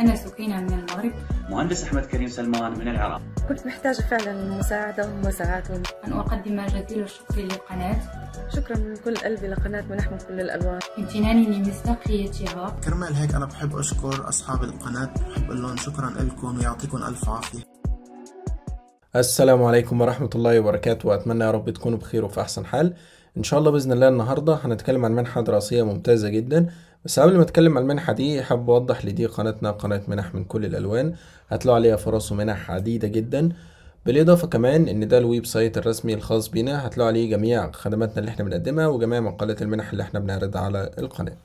أنا سكينة من المغرب مهندس أحمد كريم سلمان من العراق كنت محتاجة فعلا المساعدة ومساعدة أن أقدم جزيل الشكر للقناة شكرا من كل قلبي لقناة منحمل كل الألوان امتناني لمصداقيتها كرمال هيك أنا بحب أشكر أصحاب القناة بحب أقول لهم شكرا لكم ويعطيكم ألف عافية السلام عليكم ورحمة الله وبركاته وأتمنى يا رب تكونوا بخير وفي أحسن حال إن شاء الله بإذن الله النهاردة هنتكلم عن منحة دراسية ممتازة جدا بس قبل ما اتكلم عن المنحة دي حابب اوضح لدي قناتنا قناة منح من كل الالوان هتلاقوا عليها فرص ومنح عديدة جدا بالاضافة كمان ان ده الويب سايت الرسمي الخاص بينا هتلاقوا عليه جميع خدماتنا اللي احنا بنقدمها وجميع مقالات المنح اللي احنا بنعرضها على القناة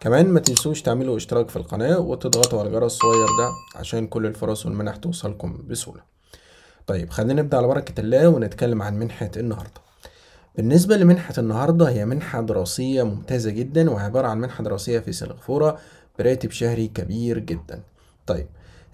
كمان ما تنسوش تعملوا اشتراك في القناة وتضغطوا على الجرس الصغير ده عشان كل الفرص والمنح توصلكم بسهولة طيب خلينا نبدأ على بركة الله ونتكلم عن منحة النهارده بالنسبة لمنحة النهاردة هي منحة دراسية ممتازة جدا وعبارة عن منحة دراسية في سنغافورة براتب شهري كبير جدا طيب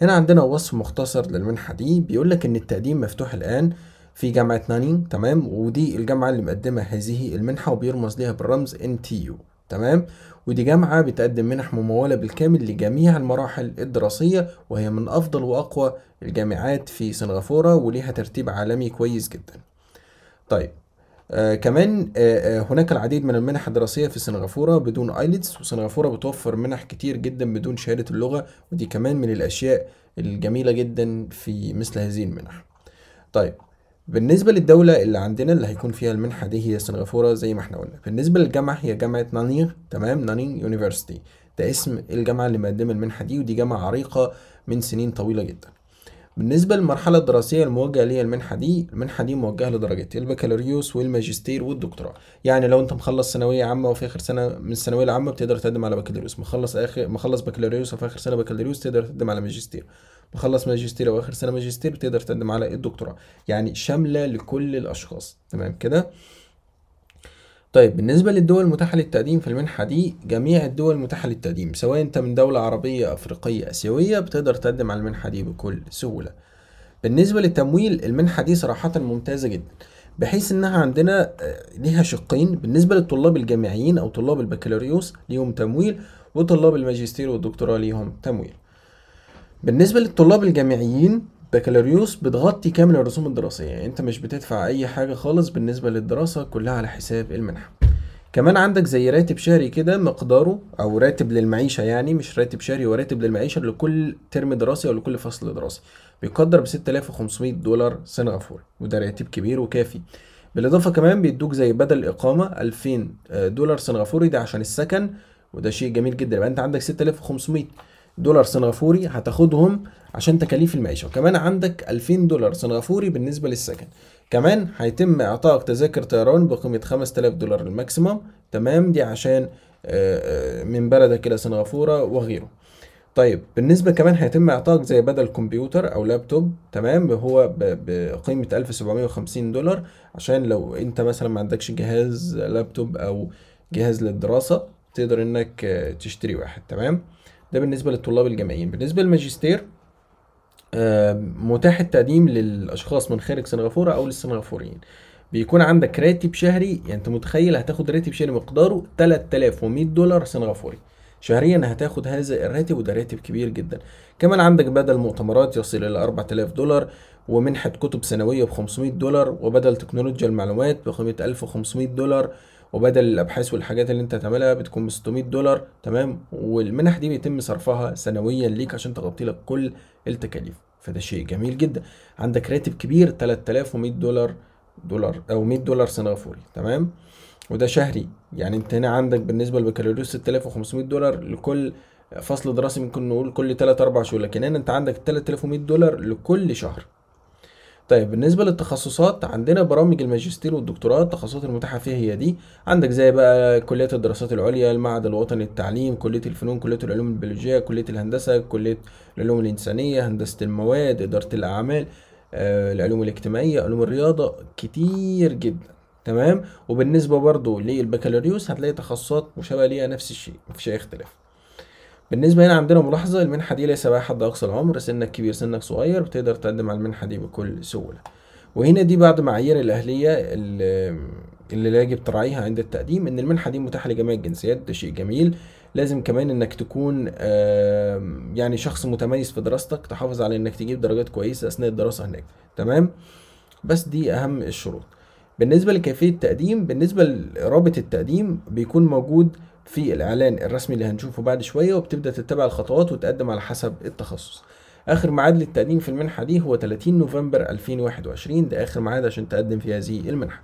هنا عندنا وصف مختصر للمنحة دي بيقول لك إن التقديم مفتوح الآن في جامعة نانين تمام ودي الجامعة اللي مقدمة هذه المنحة وبيرمز ليها بالرمز NTU تمام ودي جامعة بتقدم منح ممولة بالكامل لجميع المراحل الدراسية وهي من أفضل وأقوى الجامعات في سنغافورة وليها ترتيب عالمي كويس جدا طيب آه كمان آه،, آه هناك العديد من المنح الدراسية في سنغافورة بدون ايلتس وسنغافورة بتوفر منح كتير جدا بدون شهادة اللغة ودي كمان من الأشياء الجميلة جدا في مثل هذه المنح طيب بالنسبة للدولة اللي عندنا اللي هيكون فيها المنحة دي هي سنغافورة زي ما احنا قلنا بالنسبة للجامعة هي جامعة نانينغ تمام نانينغ يونيفرسيتي ده اسم الجامعة اللي مقدمة المنحة دي ودي جامعة عريقة من سنين طويلة جدا بالنسبة للمرحلة الدراسية الموجهة ليا المنحة دي المنحة دي موجهة لدرجتي البكالوريوس والماجستير والدكتوراه يعني لو انت مخلص ثانوية عامة وفي آخر سنة من الثانوية العامة بتقدر تقدم على بكالوريوس مخلص آخر مخلص بكالوريوس وفي آخر سنة بكالوريوس تقدر تقدم على ماجستير مخلص ماجستير او اخر سنه ماجستير بتقدر تقدم على الدكتوراه يعني شامله لكل الاشخاص تمام كده طيب بالنسبة للدول المتاحة للتقديم في المنحة دي جميع الدول المتاحة للتقديم سواء انت من دولة عربية أفريقية آسيوية بتقدر تقدم على المنحة دي بكل سهولة بالنسبة للتمويل المنحة دي صراحة ممتازة جدا بحيث انها عندنا آه، ليها شقين بالنسبة للطلاب الجامعيين او طلاب البكالوريوس ليهم تمويل وطلاب الماجستير والدكتوراه ليهم تمويل بالنسبة للطلاب الجامعيين بكالوريوس بتغطي كامل الرسوم الدراسية يعني انت مش بتدفع اي حاجة خالص بالنسبة للدراسة كلها على حساب المنحة كمان عندك زي راتب شهري كده مقداره او راتب للمعيشة يعني مش راتب شهري وراتب للمعيشة لكل ترم دراسي او لكل فصل دراسي بيقدر ب 6500 دولار سنغافوري وده راتب كبير وكافي بالاضافة كمان بيدوك زي بدل اقامة 2000 آه، دولار سنغافوري ده عشان السكن وده شيء جميل جدا يبقى انت عندك 6500 دولار سنغافوري هتاخدهم عشان تكاليف المعيشه وكمان عندك 2000 دولار سنغافوري بالنسبه للسكن كمان هيتم اعطائك تذاكر طيران بقيمه 5000 دولار الماكسيمم تمام دي عشان آه، آه، من بلدك الى سنغافوره وغيره طيب بالنسبه كمان هيتم اعطائك زي بدل كمبيوتر او لابتوب تمام هو بقيمه 1750 دولار عشان لو انت مثلا ما عندكش جهاز لابتوب او جهاز للدراسه تقدر انك آه، تشتري واحد تمام ده بالنسبه للطلاب الجامعيين بالنسبه للماجستير آه، متاح التقديم للاشخاص من خارج سنغافوره او للسنغافوريين بيكون عندك راتب شهري يعني انت متخيل هتاخد راتب شهري مقداره 3100 دولار سنغافوري شهريا هتاخد هذا الراتب وده راتب كبير جدا كمان عندك بدل مؤتمرات يصل الى 4000 دولار ومنحة كتب سنوية ب 500 دولار وبدل تكنولوجيا المعلومات ب 1500 دولار وبدل الابحاث والحاجات اللي انت هتعملها بتكون ب 600 دولار تمام والمنح دي بيتم صرفها سنويا ليك عشان تغطي لك كل التكاليف فده شيء جميل جدا عندك راتب كبير 3100 دولار دولار او 100 دولار سنغافوري تمام وده شهري يعني انت هنا عندك بالنسبه للبكالوريوس 6500 دولار لكل فصل دراسي ممكن نقول كل 3 4 شهور لكن هنا انت عندك 3100 دولار لكل شهر طيب بالنسبه للتخصصات عندنا برامج الماجستير والدكتوراه التخصصات المتاحه فيها هي دي عندك زي بقى كليه الدراسات العليا المعهد الوطني للتعليم كليه الفنون كليه العلوم البيولوجيه كليه الهندسه كليه العلوم الانسانيه هندسه المواد اداره الاعمال آه، العلوم الاجتماعيه علوم الرياضه كتير جدا تمام وبالنسبه برضو للبكالوريوس هتلاقي تخصصات مشابهه ليها نفس الشيء مفيش اي اختلاف بالنسبه هنا عندنا ملاحظه المنحه دي ليس بها حد اقصى العمر سنك كبير سنك صغير بتقدر تقدم على المنحه دي بكل سهوله وهنا دي بعض معايير الاهليه اللي, اللي يجب تراعيها عند التقديم ان المنحه دي متاحه لجميع الجنسيات ده شيء جميل لازم كمان انك تكون يعني شخص متميز في دراستك تحافظ على انك تجيب درجات كويسه اثناء الدراسه هناك تمام بس دي اهم الشروط بالنسبه لكيفيه التقديم بالنسبه لرابط التقديم بيكون موجود في الإعلان الرسمي اللي هنشوفه بعد شوية وبتبدأ تتبع الخطوات وتقدم على حسب التخصص آخر ميعاد للتقديم في المنحة دي هو 30 نوفمبر 2021 ده آخر ميعاد عشان تقدم في هذه المنحة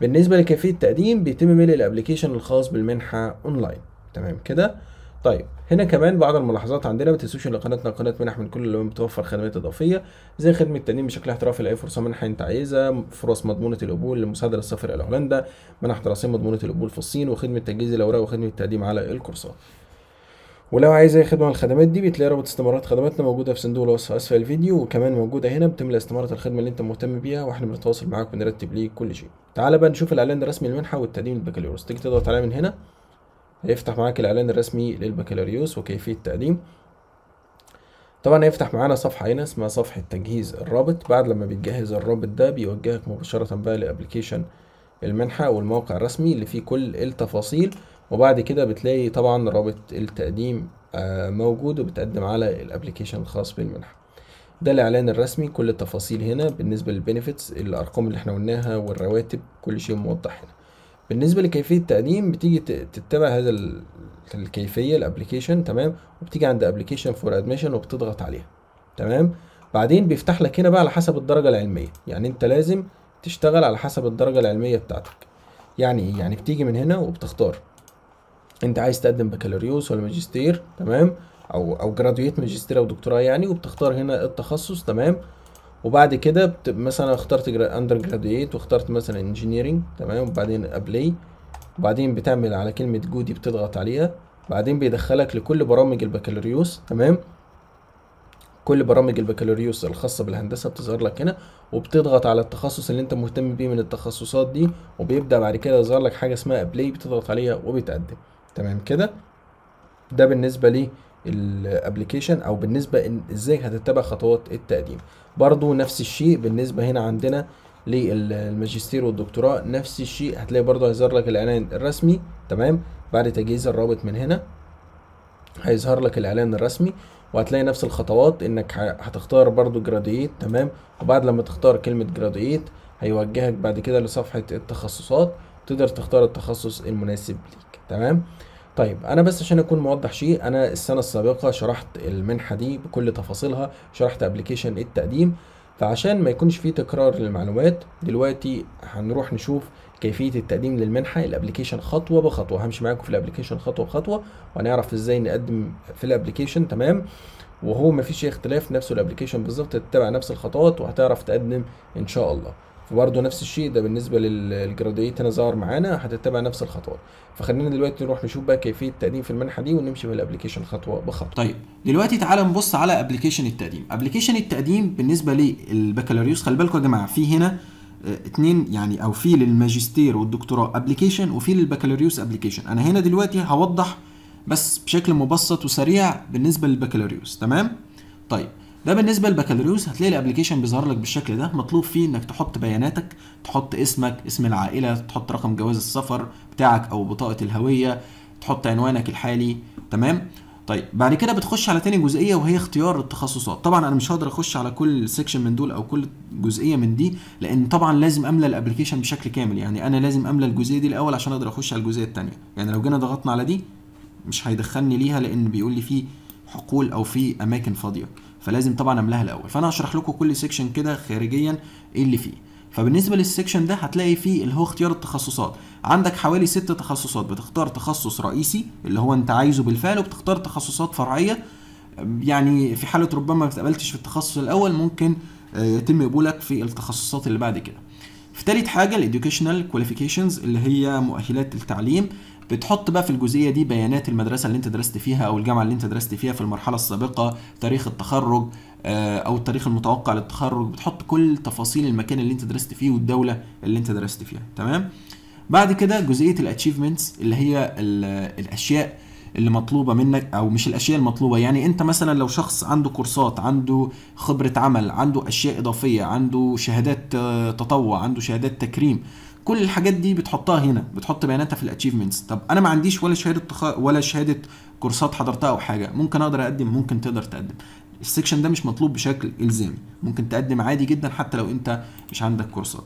بالنسبة لكيفية التقديم بيتم ميل الأبليكيشن الخاص بالمنحة أونلاين تمام كده طيب هنا كمان بعض الملاحظات عندنا ما تنسوش ان قناتنا قناه منح من كل اللي بتوفر خدمات اضافيه زي خدمه تنين بشكل احترافي لاي فرصه منحه انت عايزها فرص مضمونه القبول لمساعده للسفر الى هولندا منح دراسيه مضمونه القبول في الصين وخدمه تجهيز الاوراق وخدمه التقديم على الكورسات ولو عايز اي خدمه من الخدمات دي بتلاقي رابط استمارات خدماتنا موجوده في صندوق الوصف اسفل الفيديو وكمان موجوده هنا بتملى استماره الخدمه اللي انت مهتم بيها واحنا بنتواصل معاك ونرتب ليك كل شيء تعال بقى نشوف الاعلان الرسمي للمنحه والتقديم البكالوريوس تيجي تضغط عليه من هنا هيفتح معاك الاعلان الرسمي للبكالوريوس وكيفيه التقديم طبعا هيفتح معانا صفحة هنا اسمها صفحة تجهيز الرابط بعد لما بتجهز الرابط ده بيوجهك مباشرة بقى لابلكيشن المنحة والموقع الرسمي اللي فيه كل التفاصيل وبعد كده بتلاقي طبعا رابط التقديم آه، موجود وبتقدم على الابلكيشن الخاص بالمنحة ده الاعلان الرسمي كل التفاصيل هنا بالنسبة للبنفيتس الارقام اللي احنا قلناها والرواتب كل شيء موضح هنا بالنسبه لكيفيه التقديم بتيجي تتبع هذا الكيفيه الابلكيشن تمام وبتيجي عند ابلكيشن فور ادميشن وبتضغط عليها تمام بعدين بيفتح لك هنا بقى على حسب الدرجه العلميه يعني انت لازم تشتغل على حسب الدرجه العلميه بتاعتك يعني ايه يعني بتيجي من هنا وبتختار انت عايز تقدم بكالوريوس ولا ماجستير تمام او او جرادويت ماجستير او دكتوراه يعني وبتختار هنا التخصص تمام وبعد كده بت... مثلا اخترت اندر جراديويت واخترت مثلا انجينيرنج تمام وبعدين ابلاي وبعدين بتعمل على كلمه جودي بتضغط عليها بعدين بيدخلك لكل برامج البكالوريوس تمام كل برامج البكالوريوس الخاصة بالهندسة بتظهر لك هنا وبتضغط على التخصص اللي انت مهتم بيه من التخصصات دي وبيبدأ بعد كده يظهر لك حاجة اسمها ابلاي بتضغط عليها وبتقدم تمام كده ده بالنسبة الابلكيشن او بالنسبه إن ازاي هتتبع خطوات التقديم برضو نفس الشيء بالنسبه هنا عندنا للماجستير والدكتوراه نفس الشيء هتلاقي برضو هيظهر لك الاعلان الرسمي تمام بعد تجهيز الرابط من هنا هيظهر لك الاعلان الرسمي وهتلاقي نفس الخطوات انك هتختار برضو جراديت تمام وبعد لما تختار كلمه جراديت هيوجهك بعد كده لصفحه التخصصات تقدر تختار التخصص المناسب ليك تمام طيب انا بس عشان اكون موضح شيء انا السنه السابقه شرحت المنحه دي بكل تفاصيلها شرحت ابلكيشن التقديم فعشان ما يكونش فيه تكرار للمعلومات دلوقتي هنروح نشوف كيفيه التقديم للمنحه الابلكيشن خطوه بخطوه همشي معاكم في الابلكيشن خطوه بخطوه وهنعرف ازاي نقدم في الابلكيشن تمام وهو مفيش اختلاف نفسه الابلكيشن بالظبط تتبع نفس الخطوات وهتعرف تقدم ان شاء الله فبرضه نفس الشيء ده بالنسبه للجراديويت هنا ظهر معانا هتتبع نفس الخطوات فخلينا دلوقتي نروح نشوف بقى كيفيه التقديم في المنحه دي ونمشي بالابلكيشن خطوه بخطوه طيب دلوقتي تعالى نبص على ابلكيشن التقديم ابلكيشن التقديم بالنسبه للبكالوريوس خلي بالكم يا جماعه في هنا آه، اتنين يعني او في للماجستير والدكتوراه ابلكيشن وفي للبكالوريوس ابلكيشن انا هنا دلوقتي هوضح بس بشكل مبسط وسريع بالنسبه للبكالوريوس تمام طيب ده بالنسبه للبكالوريوس هتلاقي الابلكيشن بيظهر لك بالشكل ده مطلوب فيه انك تحط بياناتك تحط اسمك اسم العائله تحط رقم جواز السفر بتاعك او بطاقه الهويه تحط عنوانك الحالي تمام طيب بعد كده بتخش على تاني جزئيه وهي اختيار التخصصات طبعا انا مش هقدر اخش على كل سيكشن من دول او كل جزئيه من دي لان طبعا لازم املى الابلكيشن بشكل كامل يعني انا لازم املى الجزئيه دي الاول عشان اقدر اخش على الجزئيه الثانيه يعني لو جينا ضغطنا على دي مش هيدخلني ليها لان بيقول لي في حقول او في اماكن فاضيه فلازم طبعا املاها الاول فانا هشرح لكم كل سيكشن كده خارجيا ايه اللي فيه فبالنسبه للسيكشن ده هتلاقي فيه اللي هو اختيار التخصصات عندك حوالي ست تخصصات بتختار تخصص رئيسي اللي هو انت عايزه بالفعل وبتختار تخصصات فرعيه يعني في حاله ربما ما اتقبلتش في التخصص الاول ممكن آه، يتم قبولك في التخصصات اللي بعد كده في تالت حاجه الاديوكيشنال كواليفيكيشنز اللي هي مؤهلات التعليم بتحط بقى في الجزئيه دي بيانات المدرسه اللي انت درست فيها او الجامعه اللي انت درست فيها في المرحله السابقه تاريخ التخرج آه، او التاريخ المتوقع للتخرج بتحط كل تفاصيل المكان اللي انت درست فيه والدوله اللي انت درست فيها تمام بعد كده جزئيه الاتشيفمنتس اللي هي الاشياء اللي مطلوبه منك او مش الاشياء المطلوبه يعني انت مثلا لو شخص عنده كورسات عنده خبره عمل عنده اشياء اضافيه عنده شهادات آه، تطوع عنده شهادات تكريم كل الحاجات دي بتحطها هنا بتحط بياناتها في الاتشيفمنتس طب انا ما عنديش ولا شهاده تخ... ولا شهاده كورسات حضرتها او حاجه ممكن اقدر اقدم ممكن تقدر تقدم السكشن ده مش مطلوب بشكل الزامي ممكن تقدم عادي جدا حتى لو انت مش عندك كورسات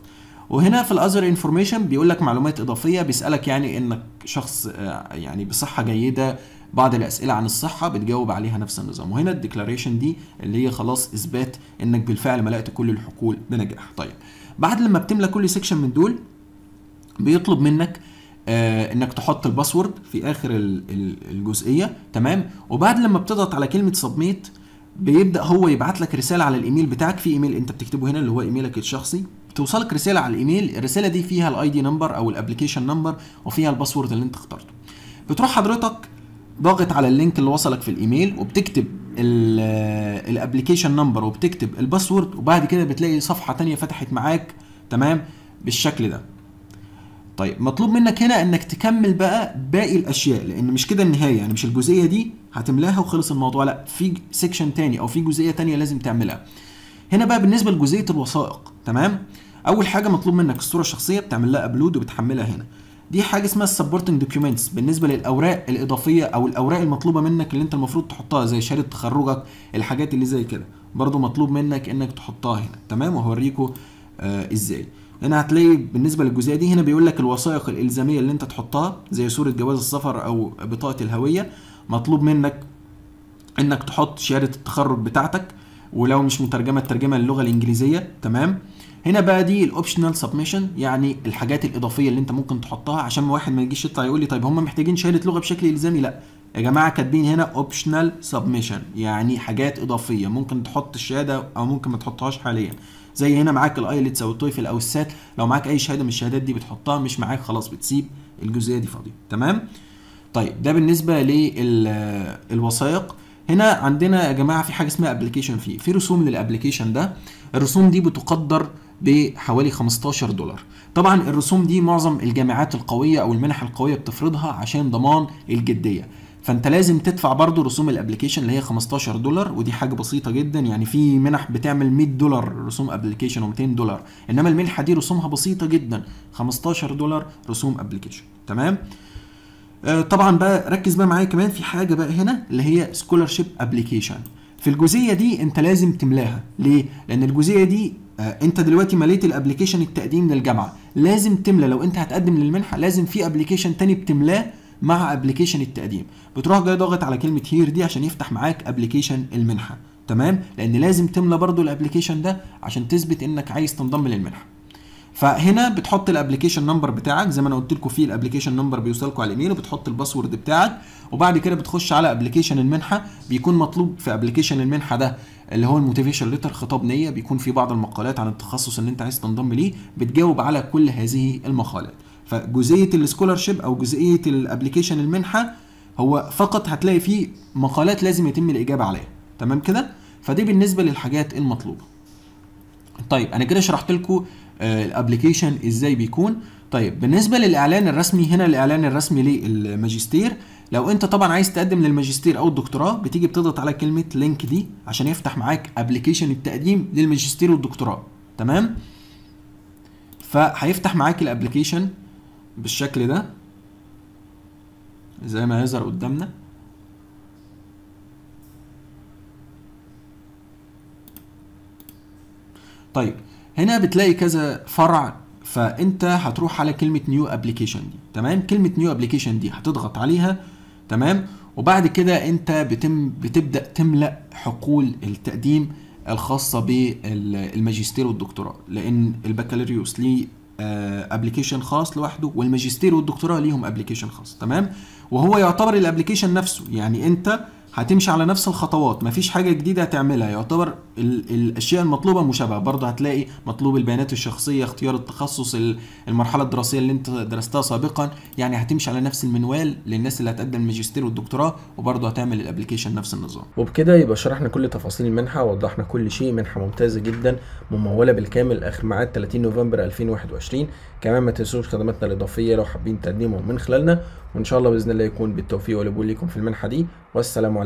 وهنا في الاذر انفورميشن بيقول لك معلومات اضافيه بيسالك يعني انك شخص آه، يعني بصحه جيده بعض الاسئله عن الصحه بتجاوب عليها نفس النظام وهنا الديكلاريشن دي اللي هي خلاص اثبات انك بالفعل ملأت كل الحقول بنجاح طيب بعد لما بتملى كل سيكشن من دول بيطلب منك آه انك تحط الباسورد في اخر الجزئيه تمام وبعد لما بتضغط على كلمه سبميت بيبدا هو يبعت لك رساله على الايميل بتاعك في ايميل انت بتكتبه هنا اللي هو ايميلك الشخصي بتوصلك رساله على الايميل الرساله دي فيها الاي دي نمبر او الابلكيشن نمبر وفيها الباسورد اللي انت اخترته بتروح حضرتك ضاغط على اللينك اللي وصلك في الايميل وبتكتب الابلكيشن نمبر وبتكتب الباسورد وبعد كده بتلاقي صفحه تانية فتحت معاك تمام بالشكل ده طيب مطلوب منك هنا انك تكمل بقى باقي الاشياء لان مش كده النهايه يعني مش الجزئيه دي هتملاها وخلص الموضوع لا في سيكشن تاني او في جزئيه تانية لازم تعملها هنا بقى بالنسبه لجزئيه الوثائق تمام اول حاجه مطلوب منك الصوره الشخصيه بتعمل لها ابلود وبتحملها هنا دي حاجه اسمها السبورتنج دوكيومنتس بالنسبه للاوراق الاضافيه او الاوراق المطلوبه منك اللي انت المفروض تحطها زي شهاده تخرجك الحاجات اللي زي كده برضو مطلوب منك انك تحطها هنا تمام وهوريكم آه ازاي هنا هتلاقي بالنسبه للجزئيه دي هنا بيقول لك الوثائق الالزاميه اللي انت تحطها زي صوره جواز السفر او بطاقه الهويه مطلوب منك انك تحط شهاده التخرج بتاعتك ولو مش مترجمه الترجمه للغه الانجليزيه تمام هنا بقى دي الاوبشنال سبمشن يعني الحاجات الاضافيه اللي انت ممكن تحطها عشان واحد ما يجيش يطلع يقول لي طيب هم محتاجين شهاده لغه بشكل الزامي لا يا جماعه كاتبين هنا اوبشنال سبمشن يعني حاجات اضافيه ممكن تحط الشهاده او ممكن ما تحطهاش حاليا زي هنا معاك الايلتس او التويفل او السات لو معاك اي شهاده من الشهادات دي بتحطها مش معاك خلاص بتسيب الجزئيه دي فاضيه تمام طيب ده بالنسبه للوثائق هنا عندنا يا جماعه في حاجه اسمها ابلكيشن في في رسوم للابلكيشن ده الرسوم دي بتقدر بحوالي 15 دولار طبعا الرسوم دي معظم الجامعات القويه او المنح القويه بتفرضها عشان ضمان الجديه فانت لازم تدفع برضو رسوم الابلكيشن اللي هي 15 دولار ودي حاجه بسيطه جدا يعني في منح بتعمل 100 دولار رسوم ابلكيشن و200 دولار انما المنحه دي رسومها بسيطه جدا 15 دولار رسوم ابلكيشن تمام آه، طبعا بقى ركز بقى معايا كمان في حاجه بقى هنا اللي هي سكولارشيب ابلكيشن في الجزئيه دي انت لازم تملاها ليه لان الجزئيه دي آه، انت دلوقتي مليت الابلكيشن التقديم للجامعه لازم تملى لو انت هتقدم للمنحه لازم في ابلكيشن تاني بتملاه مع ابلكيشن التقديم بتروح جاي ضاغط على كلمه هير دي عشان يفتح معاك ابلكيشن المنحه تمام لان لازم تملى برضو الابلكيشن ده عشان تثبت انك عايز تنضم للمنحه فهنا بتحط الابلكيشن نمبر بتاعك زي ما انا قلت لكم في الابلكيشن نمبر بيوصلكوا على الايميل وبتحط الباسورد بتاعك وبعد كده بتخش على ابلكيشن المنحه بيكون مطلوب في ابلكيشن المنحه ده اللي هو الموتيفيشن ليتر خطاب نيه بيكون في بعض المقالات عن التخصص اللي انت عايز تنضم ليه بتجاوب على كل هذه المقالات فجزئيه السكولارشيب او جزئيه الابلكيشن المنحه هو فقط هتلاقي فيه مقالات لازم يتم الاجابه عليها تمام كده فدي بالنسبه للحاجات المطلوبه طيب انا كده شرحت لكم الابلكيشن آه، ازاي بيكون طيب بالنسبه للاعلان الرسمي هنا الاعلان الرسمي للماجستير لو انت طبعا عايز تقدم للماجستير او الدكتوراه بتيجي بتضغط على كلمه لينك دي عشان يفتح معاك ابلكيشن التقديم للماجستير والدكتوراه تمام فهيفتح معاك الابلكيشن بالشكل ده زي ما يظهر قدامنا طيب هنا بتلاقي كذا فرع فانت هتروح على كلمه نيو ابلكيشن دي تمام كلمه نيو ابلكيشن دي هتضغط عليها تمام وبعد كده انت بتم بتبدا تملا حقول التقديم الخاصه بالماجستير والدكتوراه لان البكالوريوس ليه ابلكيشن آه، خاص لوحده والماجستير والدكتوراه ليهم ابلكيشن خاص تمام وهو يعتبر الابلكيشن نفسه يعني انت هتمشي على نفس الخطوات مفيش حاجه جديده هتعملها يعتبر ال الاشياء المطلوبه مشابهه برضه هتلاقي مطلوب البيانات الشخصيه اختيار التخصص المرحله الدراسيه اللي انت درستها سابقا يعني هتمشي على نفس المنوال للناس اللي هتقدم الماجستير والدكتوراه وبرضه هتعمل الابلكيشن نفس النظام وبكده يبقى شرحنا كل تفاصيل المنحه ووضحنا كل شيء منحه ممتازه جدا مموله بالكامل اخر ميعاد 30 نوفمبر 2021 كمان ما تنسوش خدماتنا الاضافيه لو حابين تقدمهم من خلالنا وان شاء الله باذن الله يكون بالتوفيق والقبول لكم في المنحه دي والسلام عليكم